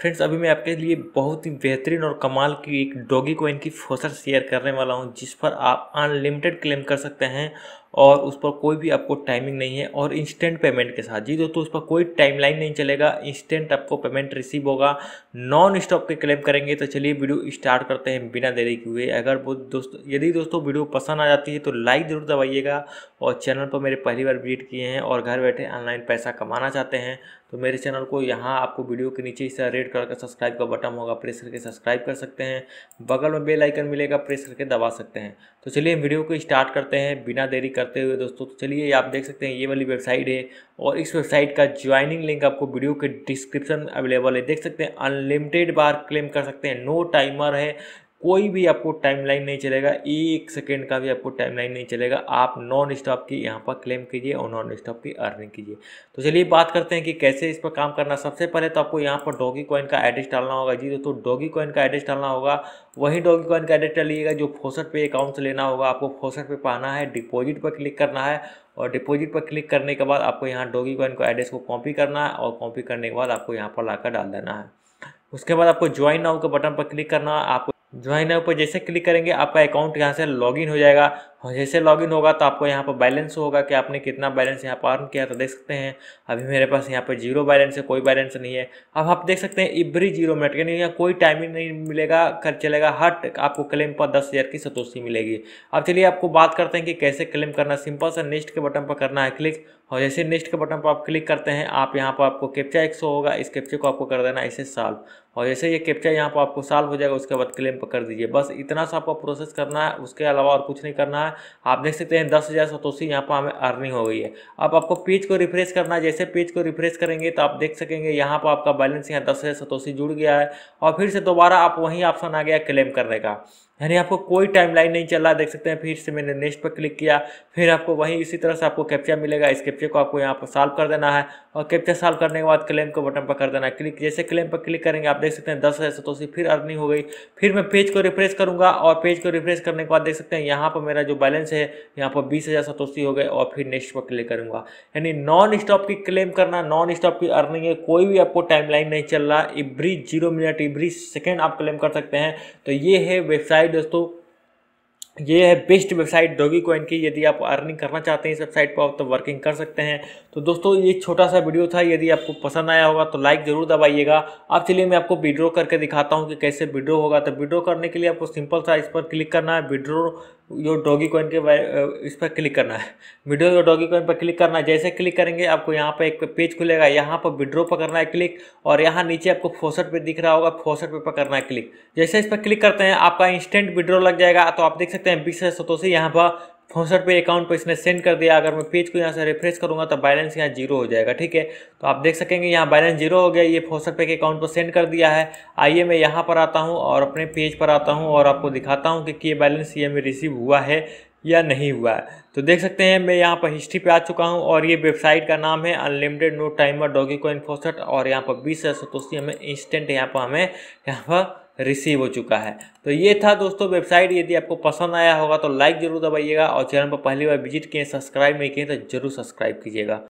friends अभी मैं आपके लिए बहुत ही बेहतरीन और कमाल की एक डॉगी कोइन की फोसर शेयर करने वाला हूँ जिस पर आप अनलिमिटेड क्लेम कर सकते हैं और उस पर कोई भी आपको टाइमिंग नहीं है और इंस्टेंट पेमेंट के साथ जी दोस्तों उस पर कोई टाइमलाइन नहीं चलेगा इंस्टेंट आपको पेमेंट रिसीव होगा नॉन स्टॉप के क्लेम करेंगे तो चलिए वीडियो स्टार्ट करते हैं बिना देरी के हुए अगर वो दोस्तों यदि दोस्तों वीडियो पसंद आ जाती है तो लाइक ज़रूर दबाइएगा और चैनल पर मेरे पहली बार विजिट किए हैं और घर बैठे ऑनलाइन पैसा कमाना चाहते हैं तो मेरे चैनल को यहाँ आपको वीडियो के नीचे इस रेड कलर का सब्सक्राइब का बटन होगा प्रेस करके सब्सक्राइब कर सकते हैं बगल में बेल आइकन मिलेगा प्रेस करके दबा सकते हैं तो चलिए हम वीडियो को स्टार्ट करते हैं बिना देरी करते हुए दोस्तों तो चलिए आप देख सकते हैं ये वाली वेबसाइट है और इस वेबसाइट का ज्वाइनिंग लिंक आपको वीडियो के डिस्क्रिप्शन में अवेलेबल है देख सकते हैं अनलिमिटेड बार क्लेम कर सकते हैं नो टाइमर है कोई भी आपको टाइमलाइन नहीं चलेगा एक सेकेंड का भी आपको टाइमलाइन नहीं चलेगा आप नॉन स्टॉप की यहाँ पर क्लेम कीजिए और नॉन स्टॉप की अर्निंग कीजिए तो चलिए बात करते हैं कि कैसे इस पर काम करना सबसे पहले तो आपको यहाँ पर डॉगी कॉइन का एड्रेस डालना होगा जी तो डॉगी कॉइन का एड्रेस डालना होगा वही डॉगी कॉइन का एड्रेस डालिएगा जो फोसट पे अकाउंट से लेना होगा आपको फोसट पे पाना है डिपोजिट पर क्लिक करना है और डिपॉजिट पर क्लिक करने के बाद आपको यहाँ डॉगी कॉइन को एड्रेस को कॉपी करना है और कॉपी करने के बाद आपको यहाँ पर लाकर डाल देना है उसके बाद आपको ज्वाइन नाउ के बटन पर क्लिक करना है आपको ज्वाइन ऊपर जैसे क्लिक करेंगे आपका अकाउंट यहाँ से लॉगिन हो जाएगा और जैसे लॉगिन होगा तो आपको यहाँ पर बैलेंस होगा कि आपने कितना बैलेंस यहाँ पर अर्न किया तो देख सकते हैं अभी मेरे पास यहाँ पर जीरो बैलेंस है कोई बैलेंस नहीं है अब आप देख सकते हैं इवरी जीरो मिनट यानी यहाँ कोई टाइमिंग नहीं मिलेगा कर चलेगा हर आपको क्लेम पर दस हज़ार की सतोशी मिलेगी अब चलिए आपको बात करते हैं कि कैसे क्लेम करना सिंपल सा नेक्स्ट के बटन पर करना है क्लिक और जैसे नेक्स्ट के बटन पर आप क्लिक करते हैं आप यहाँ पर आपको कैप्चा एक सौ होगा इस कैप्चे को आपको कर देना इसे सॉल्व और जैसे ये कैप्चा यहाँ पर आपको सॉल्व हो जाएगा उसके बाद क्लेम पर कर दीजिए बस इतना सा आपको प्रोसेस करना है उसके अलावा और कुछ नहीं करना है आप देख सकते हैं दस हज़ार सतोसी यहाँ पर हमें अर्निंग हो गई है अब आपको पेज को रिफ्रेश करना है जैसे पेज को रिफ्रेश करेंगे तो आप देख सकेंगे यहाँ पर आपका बैलेंस यहाँ दस हज़ार सतोसी जुड़ गया है और फिर से दोबारा आप वहीं ऑप्शन आ गया क्लेम करने का यानी आपको कोई टाइमलाइन नहीं चल रहा देख सकते हैं फिर से मैंने नेक्स्ट पर क्लिक किया फिर आपको वहीं इसी तरह से आपको कैप्चा मिलेगा इस कैप्चे को आपको यहाँ पर सॉल्व कर देना है और कैप्चा सॉल्व करने के बाद क्लेम को बटन पर कर देना क्लिक जैसे क्लेम पर क्लिक करेंगे आप देख सकते हैं दस हज़ार सतोशी फिर अर्निंग हो गई फिर मैं पेज को रिफ्रेश करूँगा और पेज को रिफ्रेश करने के बाद देख सकते हैं यहाँ पर मेरा जो बैलेंस है यहाँ पर बीस हज़ार सतोसी हो गए और फिर नेक्स्ट पर क्लिक करूँगा यानी नॉन स्टॉप की क्लेम करना नॉन स्टॉप की अर्निंग है कोई भी आपको टाइम लाइन नहीं चल रहा every zero minute every second आप क्लेम कर सकते हैं तो ये है वेबसाइट दोस्तों ये है बेस्ट वेबसाइट डोगी कॉइन की यदि आप अर्निंग करना चाहते हैं इस वेबसाइट पर आप तो वर्किंग कर सकते हैं तो दोस्तों ये छोटा सा वीडियो था यदि आपको पसंद आया होगा तो लाइक ज़रूर दबाइएगा अब चलिए मैं आपको विड्रो करके दिखाता हूँ कि कैसे विड्रो होगा तो विड्रो करने के लिए आपको सिंपल सा इस पर क्लिक करना है विड्रो यो डॉगी कॉइन के इस पर क्लिक करना है विड्रो योर डॉगी कॉइन पर क्लिक करना है जैसे क्लिक करेंगे आपको यहाँ पर एक पेज खुलेगा यहाँ पर विड्रो पर करना है क्लिक और यहाँ नीचे आपको फोसट पे दिख रहा होगा फोसट पे पर करना है क्लिक जैसे इस पर क्लिक करते हैं आपका इंस्टेंट विड्रो लग जाएगा तो आप देख सकते हैं बीस से यहाँ पर फोसट पे अकाउंट पर इसने सेंड कर दिया अगर मैं पेज को यहाँ से रिफ्रेश करूँगा तो बैलेंस यहाँ जीरो हो जाएगा ठीक है तो आप देख सकेंगे यहाँ बैलेंस जीरो हो गया ये फोसट पे के अकाउंट पर सेंड कर दिया है आइए मैं यहाँ पर आता हूँ और अपने पेज पर आता हूँ और आपको दिखाता हूँ कि ये बैलेंस ये में रिसीव हुआ है या नहीं हुआ है तो देख सकते हैं मैं यहाँ पर हिस्ट्री पे आ चुका हूँ और ये वेबसाइट का नाम है अनलिमिटेड नो टाइमर डॉगी को इन्फोसट और यहाँ पर बीस हज़ार सतोसी हमें इंस्टेंट यहाँ पर हमें यहाँ पर रिसीव हो चुका है तो ये था दोस्तों वेबसाइट यदि आपको पसंद आया होगा तो लाइक जरूर दबाइएगा और चैनल पर पहली बार विजिट किए सब्सक्राइब नहीं किए तो जरूर सब्सक्राइब कीजिएगा